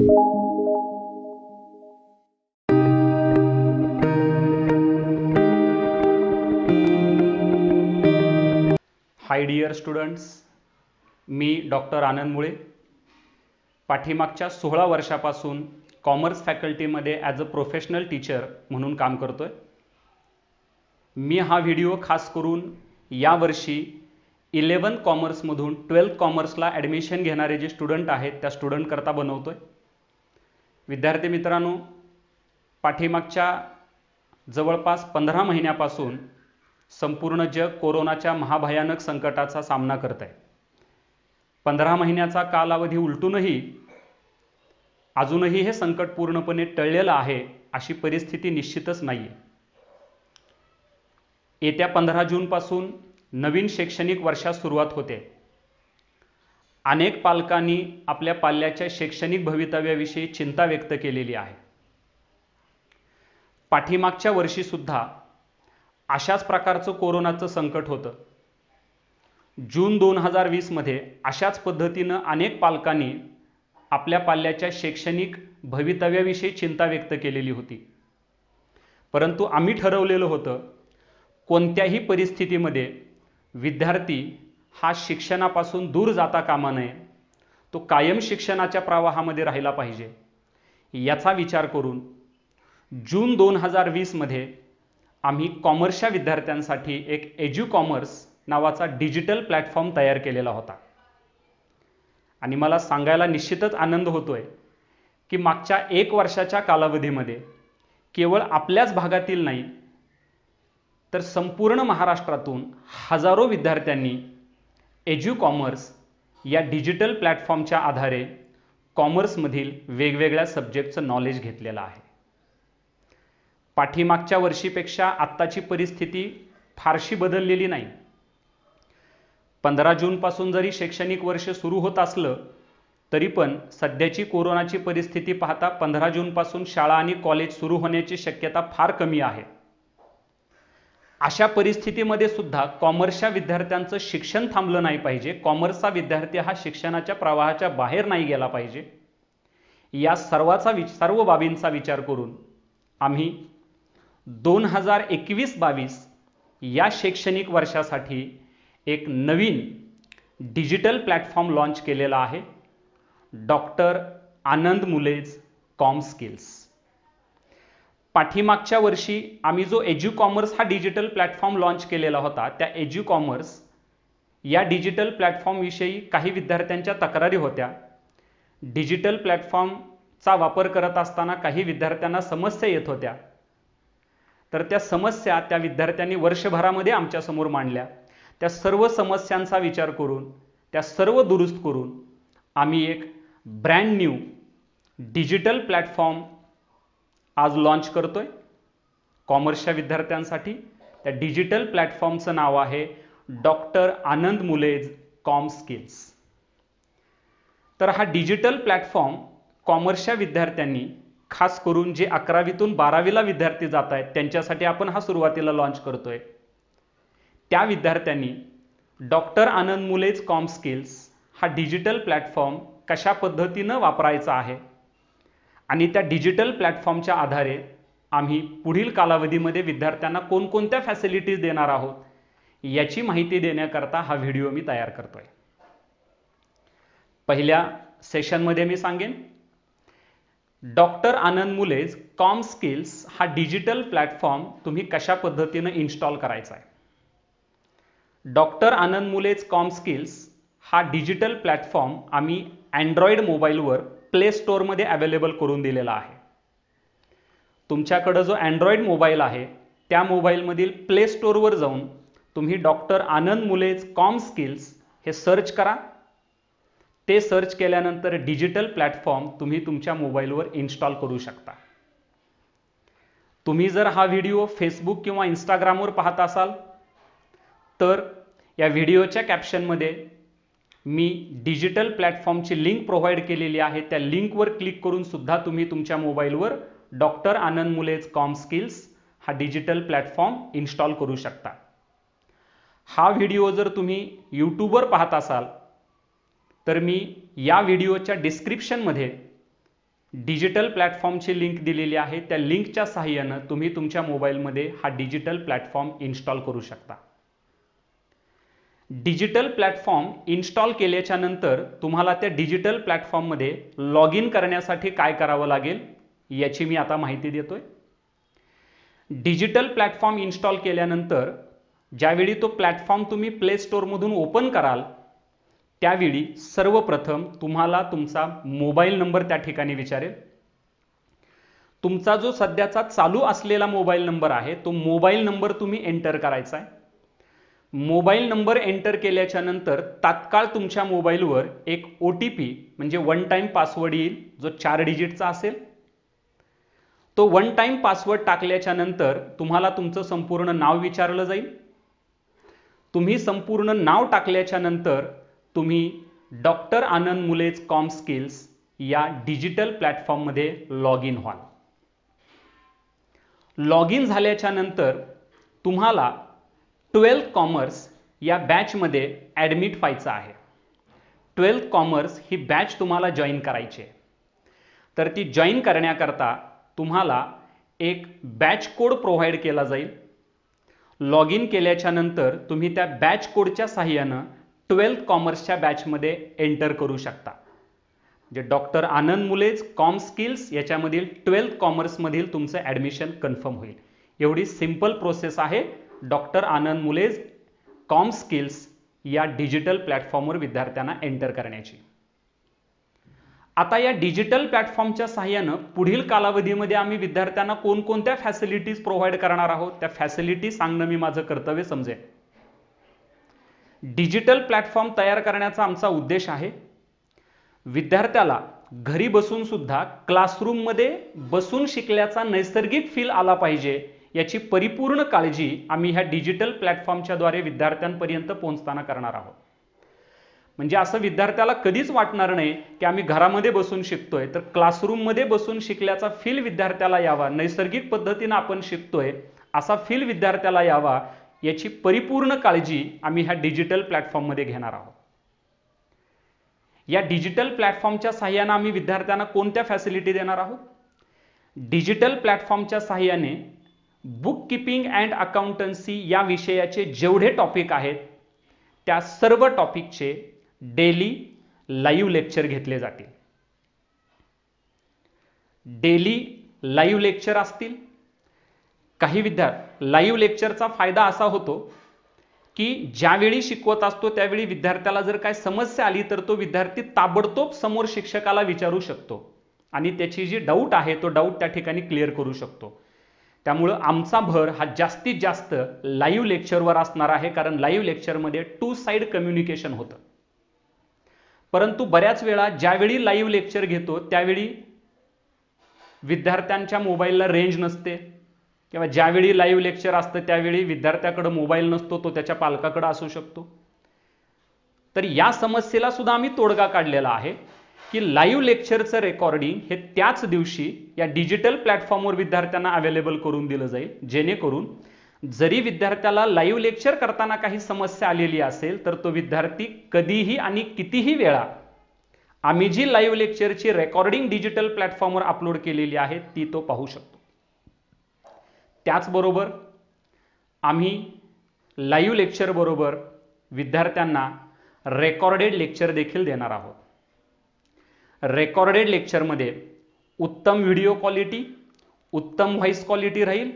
हाय dear students मी doctor Anand Mule पाठीमागच्या सोळा वर्षापासून कॉमर्स फॅकल्टीमध्ये ॲज अ प्रोफेशनल टीचर म्हणून काम करतो आहे मी हा व्हिडिओ खास करून यावर्षी इलेवन कॉमर्समधून ट्वेल्थ कॉमर्सला ॲडमिशन घेणारे जे स्टुडंट आहेत त्या स्टुडंटकरता बनवतो आहे विद्यार्थी मित्रांनो पाठीमागच्या जवळपास पंधरा महिन्यापासून संपूर्ण जग कोरोनाच्या महाभयानक संकटाचा सामना करत आहे पंधरा महिन्याचा कालावधी उलटूनही अजूनही हे संकट पूर्णपणे टळलेलं आहे अशी परिस्थिती निश्चितच नाही आहे येत्या पंधरा जूनपासून नवीन शैक्षणिक वर्षात सुरुवात होते अनेक पालकांनी आपल्या पाल्याच्या शैक्षणिक भवितव्याविषयी चिंता व्यक्त केलेली आहे पाठीमागच्या वर्षीसुद्धा अशाच प्रकारचं कोरोनाचं संकट होतं जून दोन हजार वीसमध्ये अशाच पद्धतीनं अनेक पालकांनी आपल्या पाल्याच्या शैक्षणिक भवितव्याविषयी चिंता व्यक्त केलेली होती परंतु आम्ही ठरवलेलं होतं कोणत्याही परिस्थितीमध्ये विद्यार्थी हा शिक्षणापासून दूर जाता कामा नये तो कायम शिक्षणाच्या प्रवाहामध्ये राहिला पाहिजे याचा विचार करून जून दोन हजार वीसमध्ये आम्ही कॉमर्सच्या विद्यार्थ्यांसाठी एक एज्यू कॉमर्स नावाचा डिजिटल प्लॅटफॉर्म तयार केलेला होता आणि मला सांगायला निश्चितच आनंद होतोय की मागच्या एक वर्षाच्या कालावधीमध्ये केवळ आपल्याच भागातील नाही तर संपूर्ण महाराष्ट्रातून हजारो विद्यार्थ्यांनी एज्यू कॉमर्स या डिजिटल प्लॅटफॉर्मच्या आधारे कॉमर्समधील वेगवेगळ्या सब्जेक्टचं नॉलेज घेतलेलं आहे पाठीमागच्या वर्षीपेक्षा आत्ताची परिस्थिती फारशी बदललेली नाही पंधरा जूनपासून जरी शैक्षणिक वर्ष सुरू होत असलं तरी पण सध्याची कोरोनाची परिस्थिती पाहता पंधरा जूनपासून शाळा आणि कॉलेज सुरू होण्याची शक्यता फार कमी आहे अशा परिस्थितीमध्ये सुद्धा कॉमर्सच्या विद्यार्थ्यांचं शिक्षण थांबलं नाही पाहिजे कॉमर्सचा विद्यार्थी हा शिक्षणाच्या प्रवाहाच्या बाहेर नाही गेला पाहिजे या सर्वाचा विच सर्व बाबींचा विचार करून आम्ही दोन हजार एकवीस बावीस या शैक्षणिक वर्षासाठी एक नवीन डिजिटल प्लॅटफॉर्म लॉन्च केलेला आहे doctor Anand Mule's Com Skills पाठीमागच्या वर्षी आम्ही जो एज्यू कॉमर्स हा डिजिटल प्लॅटफॉर्म लॉन्च केलेला होता त्या एज्यू कॉमर्स या डिजिटल प्लॅटफॉर्मविषयी काही विद्यार्थ्यांच्या तक्रारी होत्या डिजिटल प्लॅटफॉर्मचा वापर करत असताना काही विद्यार्थ्यांना समस्या येत होत्या तर त्या समस्या त्या विद्यार्थ्यांनी वर्षभरामध्ये आमच्यासमोर मांडल्या त्या सर्व समस्यांचा विचार करून त्या सर्व दुरुस्त करून आम्ही एक ब्रँड न्यू डिजिटल प्लॅटफॉर्म आज लॉन्च करतोय कॉमर्सच्या विद्यार्थ्यांसाठी त्या डिजिटल प्लॅटफॉर्मचं नाव आहे doctor Anand Mule's Com Skills तर हा डिजिटल प्लॅटफॉर्म कॉमर्सच्या विद्यार्थ्यांनी खास करून जे अकरावीतून बारावीला विद्यार्थी जात आहेत त्यांच्यासाठी आपण हा सुरुवातीला लॉन्च करतोय त्या विद्यार्थ्यांनी doctor Anand Mule's Com Skills हा डिजिटल प्लॅटफॉर्म कशा पद्धतीनं वापरायचा आहे आणि त्या डिजिटल प्लॅटफॉर्मच्या आधारे आम्ही पुढील कालावधीमध्ये विद्यार्थ्यांना कोणकोणत्या फॅसिलिटीज देणार आहोत याची माहिती देण्याकरता हा व्हिडिओ मी तयार करतोय पहिल्या सेशनमध्ये मी सांगेन doctor Anand Mule's Com Skills हा डिजिटल प्लॅटफॉर्म तुम्ही कशा पद्धतीनं इन्स्टॉल करायचा आहे doctor Anand Mule's Com Skills हा डिजिटल प्लॅटफॉर्म आम्ही अँड्रॉइड मोबाईलवर प्ले स्टोअरमध्ये अवेलेबल करून दिलेला आहे तुमच्याकडं जो अँड्रॉइड मोबाईल आहे त्या मोबाईलमधील प्ले स्टोअरवर जाऊन तुम्ही doctor Anand Mule's Com Skills हे सर्च करा ते सर्च केल्यानंतर डिजिटल प्लॅटफॉर्म तुम्ही तुमच्या मोबाईलवर इन्स्टॉल करू शकता तुम्ही जर हा व्हिडिओ फेसबुक किंवा इंस्टाग्रामवर पाहत असाल तर या व्हिडिओच्या कॅप्शनमध्ये मी डिजिटल प्लॅटफॉर्मची लिंक प्रोव्हाइड केलेली आहे त्या लिंकवर क्लिक करून सुद्धा तुम्ही तुमच्या मोबाईलवर doctor Anand Mule's Com Skills हा डिजिटल प्लॅटफॉर्म इन्स्टॉल करू शकता हा व्हिडिओ जर तुम्ही यूट्यूबवर पाहत असाल तर मी या व्हिडिओच्या डिस्क्रिप्शनमध्ये डिजिटल प्लॅटफॉर्मची लिंक दिलेली आहे त्या लिंकच्या सहाय्यानं तुम्ही तुमच्या मोबाईलमध्ये हा डिजिटल प्लॅटफॉर्म इन्स्टॉल करू शकता डिजिटल प्लॅटफॉर्म इन्स्टॉल केल्याच्या नंतर तुम्हाला त्या डिजिटल प्लॅटफॉर्ममध्ये लॉग इन करण्यासाठी काय करावं लागेल याची मी आता माहिती देतोय डिजिटल प्लॅटफॉर्म इन्स्टॉल केल्यानंतर ज्यावेळी तो प्लॅटफॉर्म तुम्ही प्ले स्टोअरमधून ओपन कराल त्यावेळी सर्वप्रथम तुम्हाला तुमचा मोबाईल नंबर त्या ठिकाणी विचारेल तुमचा जो सध्याचा चालू असलेला मोबाईल नंबर आहे तो मोबाईल नंबर तुम्ही एंटर करायचा आहे मोबाईल नंबर एंटर केल्याच्या नंतर तात्काळ तुमच्या मोबाईलवर एक ओ टी पी म्हणजे वन टाईम पासवर्ड येईल जो चार डिजिटचा असेल तो वन टाईम पासवर्ड टाकल्याच्या नंतर तुम्हाला तुमचं संपूर्ण नाव विचारलं जाईल तुम्ही संपूर्ण नाव टाकल्याच्या नंतर तुम्ही doctor Anand Mule's Com Skills या डिजिटल प्लॅटफॉर्ममध्ये लॉग इन व्हाल लॉग इन झाल्याच्या नंतर तुम्हाला ट्वेल्थ कॉमर्स या बॅचमध्ये ॲडमिट व्हायचं आहे ट्वेल्थ कॉमर्स ही बॅच तुम्हाला जॉईन करायची आहे तर ती जॉईन करण्याकरता तुम्हाला एक बॅच कोड प्रोव्हाइड केला जाईल लॉग इन केल्याच्या नंतर तुम्ही त्या बॅच कोडच्या साहाय्यानं ट्वेल्थ कॉमर्सच्या बॅचमध्ये एंटर करू शकता जे doctor Anand Mule's Com Skills याच्यामधील ट्वेल्थ कॉमर्समधील तुमचं ॲडमिशन कन्फर्म होईल एवढी सिम्पल प्रोसेस आहे doctor Anand Mule's Com Skills या डिजिटल प्लॅटफॉर्मवर विद्यार्थ्यांना एंटर करण्याची आता या डिजिटल प्लॅटफॉर्मच्या सहाय्यानं पुढील कालावधीमध्ये आम्ही विद्यार्थ्यांना कोणकोणत्या फॅसिलिटीज प्रोव्हाइड करणार आहोत त्या फॅसिलिटी सांगणं मी माझं कर्तव्य समजे डिजिटल प्लॅटफॉर्म तयार करण्याचा आमचा उद्देश आहे विद्यार्थ्याला घरी बसून सुद्धा क्लासरूममध्ये बसून शिकल्याचा नैसर्गिक फील आला पाहिजे याची परिपूर्ण काळजी आम्ही ह्या डिजिटल प्लॅटफॉर्मच्या द्वारे विद्यार्थ्यांपर्यंत पोहोचताना करणार आहोत म्हणजे असं विद्यार्थ्याला कधीच वाटणार नाही की आम्ही घरामध्ये बसून शिकतोय तर क्लासरूममध्ये बसून शिकल्याचा फील विद्यार्थ्याला यावा नैसर्गिक पद्धतीनं आपण शिकतोय असा फील विद्यार्थ्याला यावा याची परिपूर्ण काळजी आम्ही ह्या डिजिटल प्लॅटफॉर्ममध्ये घेणार आहोत या डिजिटल प्लॅटफॉर्मच्या सहाय्यानं आम्ही विद्यार्थ्यांना कोणत्या फॅसिलिटी देणार आहोत डिजिटल प्लॅटफॉर्मच्या सहाय्याने बुक किपिंग अँड अकाउंटन्सी या विषयाचे जेवढे टॉपिक आहेत त्या सर्व टॉपिकचे डेली लाईव्ह लेक्चर घेतले जातील डेली लाईव्ह लेक्चर असतील काही विद्यार्थी लाईव्ह लेक्चरचा फायदा असा होतो की ज्यावेळी शिकवत असतो त्यावेळी विद्यार्थ्याला जर काय समस्या आली तर तो विद्यार्थी ताबडतोब समोर शिक्षकाला विचारू शकतो आणि त्याची जी डाऊट आहे तो डाऊट त्या ठिकाणी क्लिअर करू शकतो त्यामुळं आमचा भर हा जास्तीत जास्त लाईव्ह लेक्चरवर असणार आहे कारण लाईव्ह लेक्चरमध्ये टू साईड कम्युनिकेशन होतं परंतु बऱ्याच वेळा ज्यावेळी लाईव्ह लेक्चर घेतो त्यावेळी विद्यार्थ्यांच्या मोबाईलला रेंज नसते किंवा ज्यावेळी लाईव्ह लेक्चर असतं त्यावेळी विद्यार्थ्याकडं मोबाईल नसतो तो त्याच्या पालकाकडं असू शकतो तर या समस्येला सुद्धा आम्ही तोडगा काढलेला आहे की लाईव्ह लेक्चरचं रेकॉर्डिंग हे त्याच दिवशी या डिजिटल प्लॅटफॉर्मवर विद्यार्थ्यांना अवेलेबल करून दिलं जाईल जेणेकरून जरी विद्यार्थ्याला लाईव्ह लेक्चर करताना काही समस्या आलेली असेल तर तो विद्यार्थी कधीही आणि कितीही वेळा आम्ही जी लाईव्ह लेक्चरची रेकॉर्डिंग डिजिटल प्लॅटफॉर्मवर अपलोड केलेली आहे ती तो पाहू शकतो त्याचबरोबर आम्ही लाईव्ह लेक्चरबरोबर विद्यार्थ्यांना रेकॉर्डेड लेक्चर देखील देणार आहोत रेकॉर्डेड लेक्चरमध्ये उत्तम व्हिडिओ क्वालिटी उत्तम व्हॉईस क्वालिटी राहील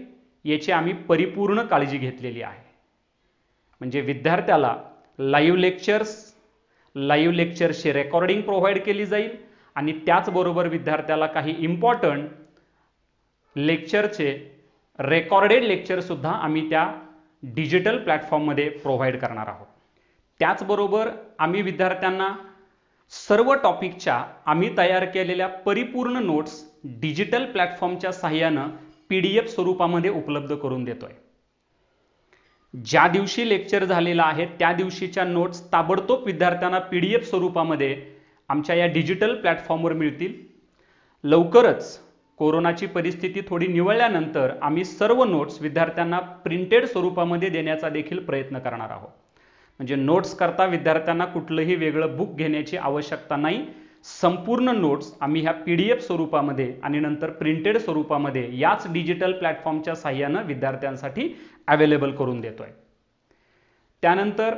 याची आम्ही परिपूर्ण काळजी घेतलेली आहे म्हणजे विद्यार्थ्याला लाईव्ह लेक्चर्स लाईव्ह लेक्चर्सचे रेकॉर्डिंग प्रोव्हाइड केली जाईल आणि त्याचबरोबर विद्यार्थ्याला काही इम्पॉर्टंट लेक्चरचे रेकॉर्डेड लेक्चरसुद्धा आम्ही त्या डिजिटल प्लॅटफॉर्ममध्ये प्रोव्हाइड करणार आहोत त्याचबरोबर आम्ही विद्यार्थ्यांना सर्व टॉपिकच्या आम्ही तयार केलेल्या परिपूर्ण नोट्स डिजिटल प्लॅटफॉर्मच्या सहाय्यानं पी डी एफ स्वरूपामध्ये उपलब्ध करून देतोय ज्या दिवशी लेक्चर झालेला आहे त्या दिवशीच्या नोट्स ताबडतोब विद्यार्थ्यांना पी डी एफ स्वरूपामध्ये आमच्या या डिजिटल प्लॅटफॉर्मवर मिळतील लवकरच कोरोनाची परिस्थिती थोडी निवळल्यानंतर आम्ही सर्व नोट्स विद्यार्थ्यांना प्रिंटेड स्वरूपामध्ये देण्याचा देखील प्रयत्न करणार आहोत म्हणजे नोट्स करता विद्यार्थ्यांना कुठलंही वेगळं बुक घेण्याची आवश्यकता नाही संपूर्ण नोट्स आम्ही ह्या पी डी एफ स्वरूपामध्ये आणि नंतर प्रिंटेड स्वरूपामध्ये याच डिजिटल प्लॅटफॉर्मच्या साह्यानं विद्यार्थ्यांसाठी अवेलेबल करून देतोय त्यानंतर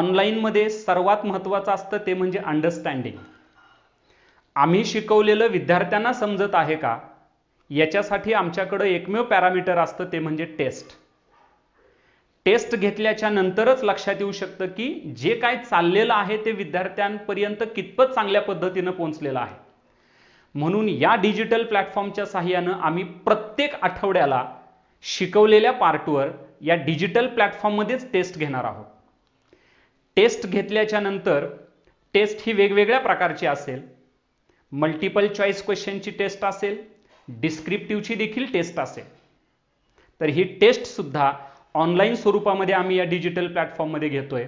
ऑनलाईनमध्ये सर्वात महत्त्वाचं असतं ते म्हणजे अंडरस्टँडिंग आम्ही शिकवलेलं विद्यार्थ्यांना समजत आहे का याच्यासाठी आमच्याकडं एकमेव पॅरामीटर असतं ते म्हणजे टेस्ट टेस्ट घेतल्याच्या नंतरच लक्षात येऊ शकतं की जे काय चाललेलं आहे ते विद्यार्थ्यांपर्यंत कितपत चांगल्या पद्धतीनं पोहोचलेलं आहे म्हणून या डिजिटल प्लॅटफॉर्मच्या सहाय्यानं आम्ही प्रत्येक आठवड्याला शिकवलेल्या पार्टवर या डिजिटल प्लॅटफॉर्ममध्येच टेस्ट घेणार आहोत टेस्ट घेतल्याच्या नंतर टेस्ट ही वेगवेगळ्या प्रकारची असेल मल्टिपल चॉईस क्वेश्चनची टेस्ट असेल डिस्क्रिप्टिव्हची देखील टेस्ट असेल तर ही टेस्टसुद्धा ऑनलाईन स्वरूपामध्ये आम्ही या डिजिटल प्लॅटफॉर्ममध्ये घेतोय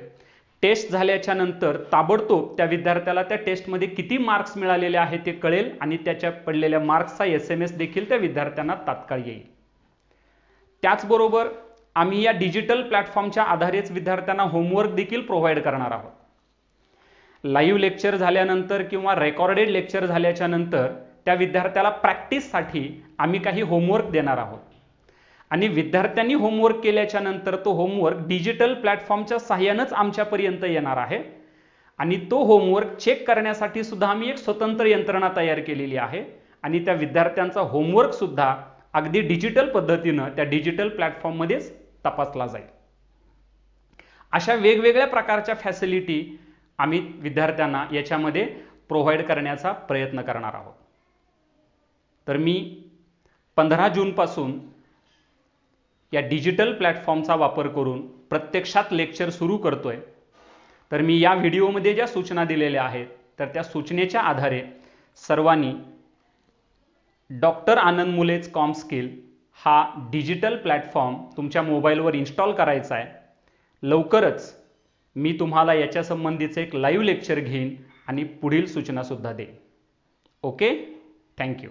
टेस्ट झाल्याच्या नंतर ताबडतोब त्या विद्यार्थ्याला त्या टेस्टमध्ये किती मार्क्स मिळालेले आहेत ते कळेल आणि त्याच्या पडलेल्या मार्क्सचा एस एम एस देखील त्या विद्यार्थ्यांना तात्काळ येईल त्याचबरोबर आम्ही या डिजिटल प्लॅटफॉर्मच्या आधारेच विद्यार्थ्यांना होमवर्क देखील प्रोव्हाइड करणार आहोत लाईव्ह लेक्चर झाल्यानंतर किंवा रेकॉर्डेड लेक्चर झाल्याच्या नंतर त्या विद्यार्थ्याला प्रॅक्टिससाठी आम्ही काही होमवर्क देणार आहोत आणि विद्यार्थ्यांनी होमवर्क केल्याच्या नंतर तो होमवर्क डिजिटल प्लॅटफॉर्मच्या सहाय्यानंच आमच्यापर्यंत येणार आहे आणि तो होमवर्क चेक करण्यासाठी सुद्धा आम्ही एक स्वतंत्र यंत्रणा तयार केलेली आहे आणि त्या विद्यार्थ्यांचा होमवर्क सुद्धा अगदी डिजिटल पद्धतीनं त्या डिजिटल प्लॅटफॉर्ममध्येच तपासला जाईल अशा वेगवेगळ्या प्रकारच्या फॅसिलिटी आम्ही विद्यार्थ्यांना याच्यामध्ये प्रोव्हाइड करण्याचा प्रयत्न करणार आहोत तर मी पंधरा जूनपासून या डिजिटल प्लॅटफॉर्मचा वापर करून प्रत्यक्षात लेक्चर सुरू करतो आहे तर मी या व्हिडिओमध्ये ज्या सूचना दिलेल्या आहेत तर त्या सूचनेच्या आधारे सर्वांनी डॉक्टर आनंद मुलेच कॉम स्किल हा डिजिटल प्लॅटफॉर्म तुमच्या मोबाईलवर इन्स्टॉल करायचा आहे लवकरच मी तुम्हाला याच्यासंबंधीचं एक लाईव्ह लेक्चर घेईन आणि पुढील सूचनासुद्धा देईन ओके थँक्यू